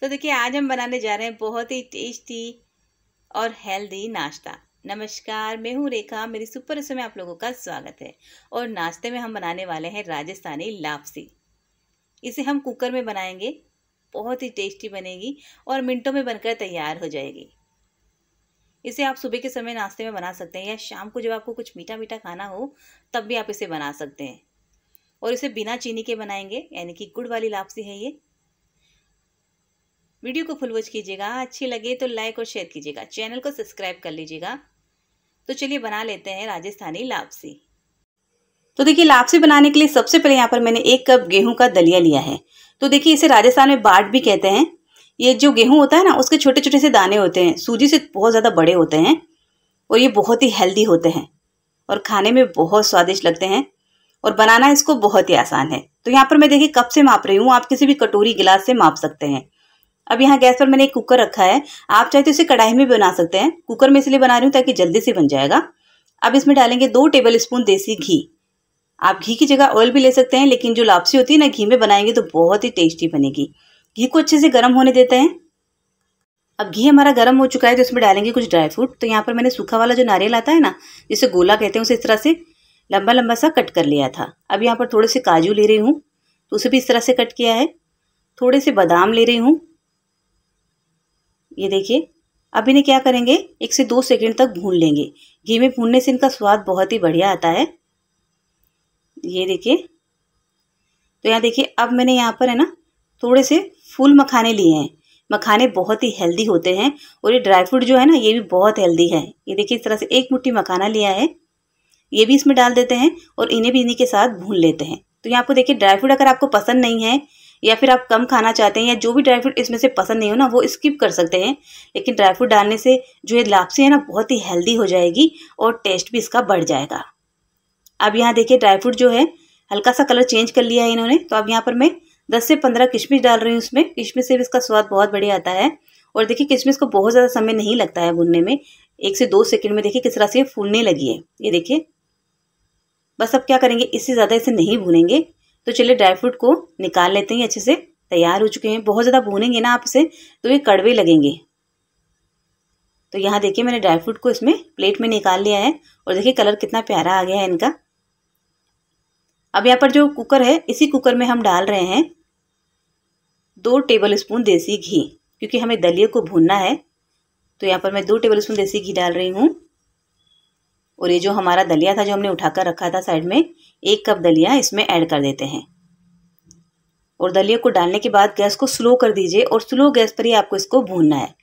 तो देखिए आज हम बनाने जा रहे हैं बहुत ही टेस्टी और हेल्दी नाश्ता नमस्कार मैं हूँ रेखा मेरी सुपर रसोई में आप लोगों का स्वागत है और नाश्ते में हम बनाने वाले हैं राजस्थानी लापसी इसे हम कुकर में बनाएंगे बहुत ही टेस्टी बनेगी और मिनटों में बनकर तैयार हो जाएगी इसे आप सुबह के समय नाश्ते में बना सकते हैं या शाम को जब आपको कुछ मीठा मीठा खाना हो तब भी आप इसे बना सकते हैं और इसे बिना चीनी के बनाएंगे यानी कि गुड़ वाली लापसी है ये वीडियो को फुल वॉच कीजिएगा अच्छी लगे तो लाइक और शेयर कीजिएगा चैनल को सब्सक्राइब कर लीजिएगा तो चलिए बना लेते हैं राजस्थानी लापसी तो देखिए लापसी बनाने के लिए सबसे पहले यहाँ पर मैंने एक कप गेहूं का दलिया लिया है तो देखिए इसे राजस्थान में बाट भी कहते हैं ये जो गेहूं होता है ना उसके छोटे छोटे से दाने होते हैं सूजी से बहुत ज़्यादा बड़े होते हैं और ये बहुत ही हेल्दी होते हैं और खाने में बहुत स्वादिष्ट लगते हैं और बनाना इसको बहुत ही आसान है तो यहाँ पर मैं देखिए कप से माप रही हूँ आप किसी भी कटोरी गिलास से माप सकते हैं अब यहाँ गैस पर मैंने एक कुकर रखा है आप चाहे तो इसे कढ़ाई में भी बना सकते हैं कुकर में इसलिए बना रही हूँ ताकि जल्दी से बन जाएगा अब इसमें डालेंगे दो टेबल स्पून देसी घी आप घी की जगह ऑयल भी ले सकते हैं लेकिन जो लापसी होती है ना घी में बनाएंगे तो बहुत ही टेस्टी बनेगी घी को अच्छे से गर्म होने देते हैं अब घी हमारा गर्म हो चुका है तो इसमें डालेंगे कुछ ड्राई फ्रूट तो यहाँ पर मैंने सूखा वाला जो नारियल आता है ना जिसे गोला कहते हैं उसे इस तरह से लंबा लंबा सा कट कर लिया था अब यहाँ पर थोड़े से काजू ले रही हूँ तो उसे भी इस तरह से कट किया है थोड़े से बादाम ले रही हूँ ये देखिए अब इन्हें क्या करेंगे एक से दो सेकंड तक भून लेंगे घी में भूनने से इनका स्वाद बहुत ही बढ़िया आता है ये देखिए तो यहाँ देखिए अब मैंने यहाँ पर है ना थोड़े से फूल मखाने लिए हैं मखाने बहुत ही हेल्दी होते हैं और ये ड्राई फ्रूट जो है ना ये भी बहुत हेल्दी है ये देखिए इस तरह से एक मुट्ठी मखाना लिया है ये भी इसमें डाल देते हैं और इन्हें भी इन्हीं के साथ भून लेते हैं तो यहाँ पर देखिए ड्राई फ्रूट अगर आपको पसंद नहीं है या फिर आप कम खाना चाहते हैं या जो भी ड्राई फ्रूट इसमें से पसंद नहीं हो ना वो स्किप कर सकते हैं लेकिन ड्राई फ्रूट डालने से जो ये लापसी है ना बहुत ही हेल्दी हो जाएगी और टेस्ट भी इसका बढ़ जाएगा अब यहाँ देखिए ड्राई फ्रूट जो है हल्का सा कलर चेंज कर लिया है इन्होंने तो अब यहाँ पर मैं दस से पंद्रह किशमिश डाल रही हूँ उसमें किशमिश से भी इसका स्वाद बहुत बढ़िया आता है और देखिए किशमिश को बहुत ज़्यादा समय नहीं लगता है भुनने में एक से दो सेकंड में देखिए किस तरह से फूलने लगी है ये देखिए बस अब क्या करेंगे इससे ज़्यादा इसे नहीं भूनेंगे तो चलिए ड्राई फ्रूट को निकाल लेते हैं अच्छे से तैयार हो चुके हैं बहुत ज़्यादा भूनेंगे ना आप इसे तो ये कड़वे लगेंगे तो यहाँ देखिए मैंने ड्राई फ्रूट को इसमें प्लेट में निकाल लिया है और देखिए कलर कितना प्यारा आ गया है इनका अब यहाँ पर जो कुकर है इसी कुकर में हम डाल रहे हैं दो टेबल स्पून देसी घी क्योंकि हमें दलिए को भूनना है तो यहाँ पर मैं दो टेबल स्पून देसी घी डाल रही हूँ और ये जो हमारा दलिया था जो हमने उठाकर रखा था साइड में एक कप दलिया इसमें ऐड कर देते हैं और दलिया को डालने के बाद गैस को स्लो कर दीजिए और स्लो गैस पर ही आपको इसको भूनना है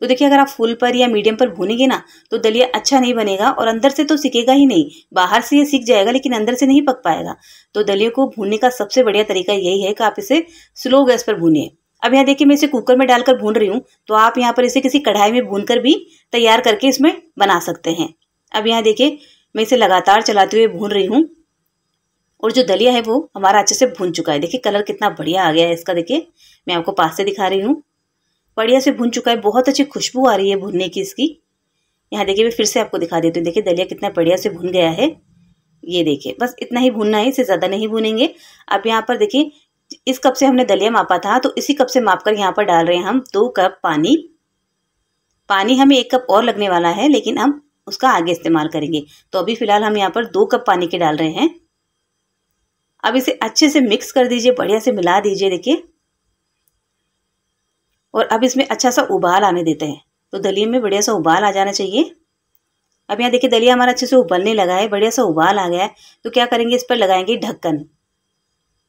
तो देखिए अगर आप फुल पर या मीडियम पर भूनेंगे ना तो दलिया अच्छा नहीं बनेगा और अंदर से तो सीखेगा ही नहीं बाहर से ये सीख जाएगा लेकिन अंदर से नहीं पक पाएगा तो दलिया को भूनने का सबसे बढ़िया तरीका यही है कि आप इसे स्लो गैस पर भूनिए अब यहाँ देखिए मैं इसे कुकर में डालकर भून रही हूँ तो आप यहाँ पर इसे किसी कढ़ाई में भून कर भी तैयार करके इसमें बना सकते हैं अब यहाँ देखिए मैं इसे लगातार चलाते हुए भून रही हूँ और जो दलिया है वो हमारा अच्छे से भून चुका है देखिए कलर कितना बढ़िया आ गया है इसका देखिए मैं आपको पास से दिखा रही हूँ बढ़िया से भून चुका है बहुत अच्छी खुशबू आ रही है भुनने की इसकी यहाँ देखिए मैं फिर से आपको दिखा देती हूँ देखिए दलिया कितना बढ़िया से भुन गया है ये देखिए बस इतना ही भूनना है इसे ज़्यादा नहीं भूनेंगे अब यहाँ पर देखिए इस कप से हमने दलिया मापा था तो इसी कप से माप कर यहाँ पर डाल रहे हैं हम दो कप पानी पानी हमें एक कप और लगने वाला है लेकिन हम उसका आगे इस्तेमाल करेंगे तो अभी फ़िलहाल हम यहाँ पर दो कप पानी के डाल रहे हैं अब इसे अच्छे से मिक्स कर दीजिए बढ़िया से मिला दीजिए देखिए और अब इसमें अच्छा सा उबाल आने देते हैं तो दलिया में बढ़िया सा उबाल आ जाना चाहिए अब यहाँ देखिए दलिया हमारा अच्छे से उबलने लगा है बढ़िया सा उबाल आ गया है तो क्या करेंगे इस पर लगाएंगे ढक्कन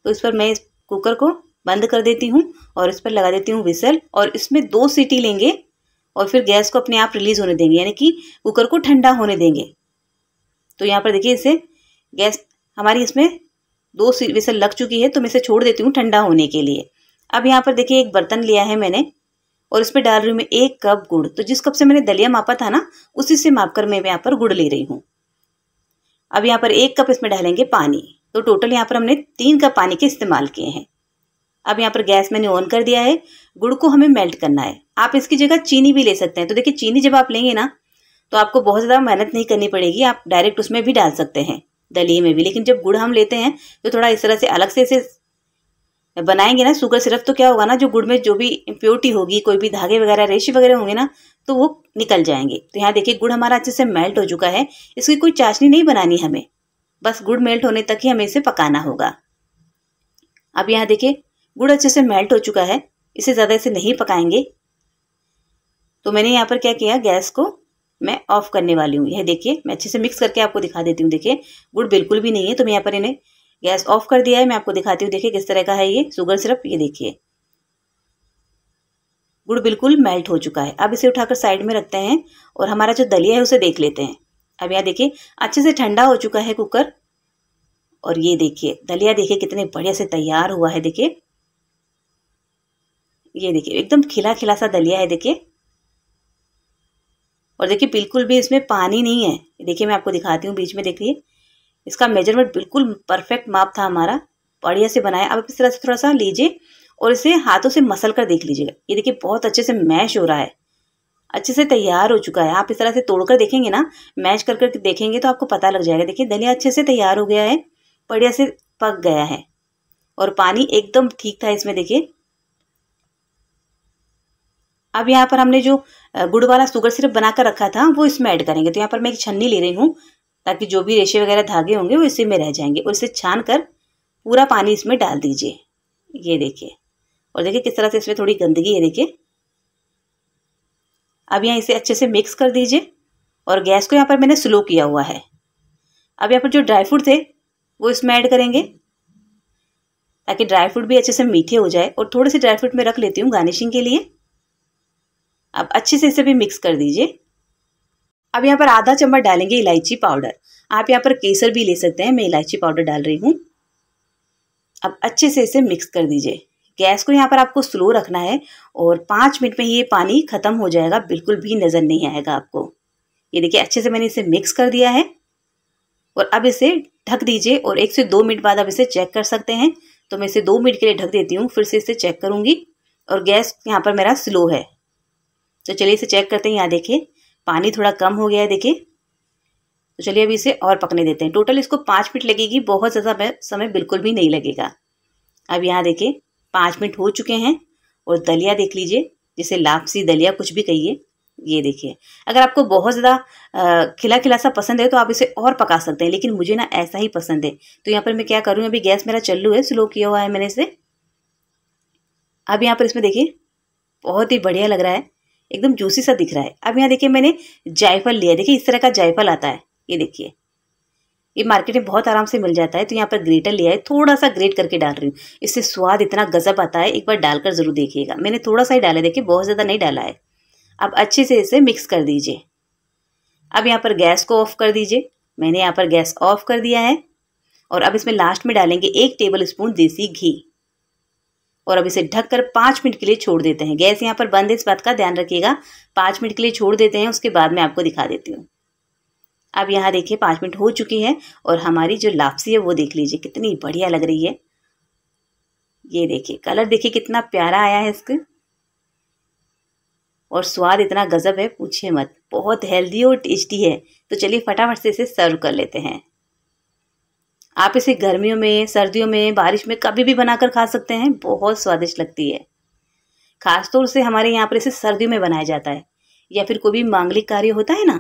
तो इस पर मैं इस कुकर को बंद कर देती हूँ और इस पर लगा देती हूँ विसल और इसमें दो सीटी लेंगे और फिर गैस को अपने आप रिलीज़ होने देंगे यानी कि कुकर को ठंडा होने देंगे तो यहाँ पर देखिए इसे गैस हमारी इसमें दो विसल लग चुकी है तो मैं इसे छोड़ देती हूँ ठंडा होने के लिए अब यहाँ पर देखिए एक बर्तन लिया है मैंने और इसमें डाल रही हूँ मैं एक कप गुड़ तो जिस कप से मैंने दलिया मापा था ना उसी से माप कर मैं यहाँ पर गुड़ ले रही हूँ अब यहाँ पर एक कप इसमें डालेंगे पानी तो टोटल यहाँ पर हमने तीन कप पानी के इस्तेमाल किए हैं अब यहाँ पर गैस मैंने ऑन कर दिया है गुड़ को हमें मेल्ट करना है आप इसकी जगह चीनी भी ले सकते हैं तो देखिए चीनी जब आप लेंगे ना तो आपको बहुत ज़्यादा मेहनत नहीं करनी पड़ेगी आप डायरेक्ट उसमें भी डाल सकते हैं दलिए में भी लेकिन जब गुड़ हम लेते हैं तो थोड़ा इस तरह से अलग से इसे बनाएंगे ना शुगर सिरप तो क्या होगा ना जो गुड़ में जो भी इम्प्योरिटी होगी कोई भी धागे वगैरह रेशे वगैरह होंगे ना तो वो निकल जाएंगे तो यहाँ देखिए गुड़ हमारा अच्छे से मेल्ट हो चुका है इसकी कोई चाशनी नहीं बनानी हमें बस गुड़ मेल्ट होने तक ही हमें इसे पकाना होगा अब यहाँ देखिए गुड़ अच्छे से मेल्ट हो चुका है इसे ज़्यादा इसे नहीं पकाएंगे तो मैंने यहाँ पर क्या किया गैस को मैं ऑफ करने वाली हूँ यह देखिए मैं अच्छे से मिक्स करके आपको दिखा देती हूँ देखिए गुड़ बिल्कुल भी नहीं है तो मैं यहाँ पर इन्हें गैस ऑफ कर दिया है मैं आपको दिखाती हूँ देखिए किस तरह का है ये शुगर सिरप ये देखिए गुड़ बिल्कुल मेल्ट हो चुका है अब इसे उठाकर साइड में रखते हैं और हमारा जो दलिया है उसे देख लेते हैं अब यहाँ देखिए अच्छे से ठंडा हो चुका है कुकर और ये देखिए दलिया देखिए कितने बढ़िया से तैयार हुआ है देखिए ये देखिए एकदम खिला खिला सा दलिया है देखिए और देखिए बिल्कुल भी इसमें पानी नहीं है देखिए मैं आपको दिखाती हूँ बीच में देखिए इसका मेजरमेंट बिल्कुल परफेक्ट माप था हमारा बढ़िया से बनाया आप इस तरह से थोड़ा सा लीजिए और इसे हाथों से मसल कर देख लीजिएगा ये देखिए बहुत अच्छे से मैश हो रहा है अच्छे से तैयार हो चुका है आप इस तरह से तोड़कर देखेंगे ना मैश कर कर देखेंगे तो आपको पता लग जाएगा देखिए दलिया अच्छे से तैयार हो गया है बढ़िया से पक गया है और पानी एकदम ठीक था इसमें देखिए अब यहाँ पर हमने जो गुड़ वाला शुगर सिरप बना कर रखा था वो इसमें ऐड करेंगे तो यहाँ पर मैं एक छन्नी ले रही हूँ ताकि जो भी रेशे वगैरह धागे होंगे वो इसी में रह जाएंगे और इसे छान कर पूरा पानी इसमें डाल दीजिए ये देखिए और देखिए किस तरह से इसमें थोड़ी गंदगी है देखिए अब यहाँ इसे अच्छे से मिक्स कर दीजिए और गैस को यहाँ पर मैंने स्लो किया हुआ है अब यहाँ पर जो ड्राई फ्रूट थे वो इसमें ऐड करेंगे ताकि ड्राई फ्रूट भी अच्छे से मीठे हो जाए और थोड़े से ड्राई फ्रूट में रख लेती हूँ गार्निशिंग के लिए अब अच्छे से इसे भी मिक्स कर दीजिए अब यहाँ पर आधा चम्मच डालेंगे इलायची पाउडर आप यहाँ पर केसर भी ले सकते हैं मैं इलायची पाउडर डाल रही हूँ अब अच्छे से इसे मिक्स कर दीजिए गैस को यहाँ पर आपको स्लो रखना है और पाँच मिनट में ये पानी ख़त्म हो जाएगा बिल्कुल भी नज़र नहीं आएगा आपको ये देखिए अच्छे से मैंने इसे मिक्स कर दिया है और अब इसे ढक दीजिए और एक से दो मिनट बाद आप इसे चेक कर सकते हैं तो मैं इसे दो मिनट के लिए ढक देती हूँ फिर से इसे चेक करूँगी और गैस यहाँ पर मेरा स्लो है तो चलिए इसे चेक करते हैं यहाँ देखिए पानी थोड़ा कम हो गया है देखिए तो चलिए अभी इसे और पकने देते हैं टोटल इसको पाँच मिनट लगेगी बहुत ज़्यादा समय बिल्कुल भी नहीं लगेगा अब यहाँ देखिए पाँच मिनट हो चुके हैं और दलिया देख लीजिए जिसे लापसी दलिया कुछ भी कहिए ये देखिए अगर आपको बहुत ज़्यादा खिला खिला सा पसंद है तो आप इसे और पका सकते हैं लेकिन मुझे ना ऐसा ही पसंद है तो यहाँ पर मैं क्या करूँ अभी गैस मेरा चल्लू है स्लो किया हुआ है मैंने इसे अब यहाँ पर इसमें देखिए बहुत ही बढ़िया लग रहा है एकदम जूसी सा दिख रहा है अब यहाँ देखिए मैंने जायफल लिया देखिए इस तरह का जायफल आता है ये देखिए ये मार्केट में बहुत आराम से मिल जाता है तो यहाँ पर ग्रेटर लिया है थोड़ा सा ग्रेट करके डाल रही हूँ इससे स्वाद इतना गजब आता है एक बार डालकर ज़रूर देखिएगा मैंने थोड़ा सा ही डाला है देखिए बहुत ज़्यादा नहीं डाला है अब अच्छे से इसे मिक्स कर दीजिए अब यहाँ पर गैस को ऑफ़ कर दीजिए मैंने यहाँ पर गैस ऑफ़ कर दिया है और अब इसमें लास्ट में डालेंगे एक टेबल स्पून देसी घी और अब इसे ढककर पाँच मिनट के लिए छोड़ देते हैं गैस यहाँ पर बंद है इस बात का ध्यान रखिएगा पाँच मिनट के लिए छोड़ देते हैं उसके बाद मैं आपको दिखा देती हूँ अब यहाँ देखिए पाँच मिनट हो चुकी है और हमारी जो लापसी है वो देख लीजिए कितनी बढ़िया लग रही है ये देखिए कलर देखिए कितना प्यारा आया है इसके और स्वाद इतना गजब है पूछिए मत बहुत हेल्दी और टेस्टी है तो चलिए फटाफट से इसे सर्व कर लेते हैं आप इसे गर्मियों में सर्दियों में बारिश में कभी भी बनाकर खा सकते हैं बहुत स्वादिष्ट लगती है खासतौर से हमारे यहाँ पर इसे सर्दियों में बनाया जाता है या फिर कोई भी मांगलिक कार्य होता है ना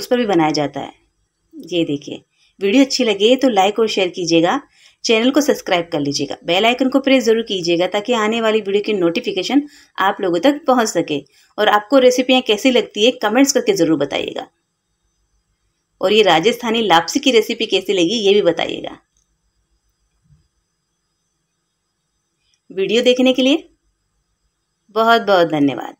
उस पर भी बनाया जाता है ये देखिए वीडियो अच्छी लगे तो लाइक और शेयर कीजिएगा चैनल को सब्सक्राइब कर लीजिएगा बेल आइकन को प्रेस जरूर कीजिएगा ताकि आने वाली वीडियो की नोटिफिकेशन आप लोगों तक पहुंच सके और आपको रेसिपियाँ कैसी लगती है कमेंट्स करके ज़रूर बताइएगा और ये राजस्थानी लापसी की रेसिपी कैसी लगी ये भी बताइएगा वीडियो देखने के लिए बहुत बहुत धन्यवाद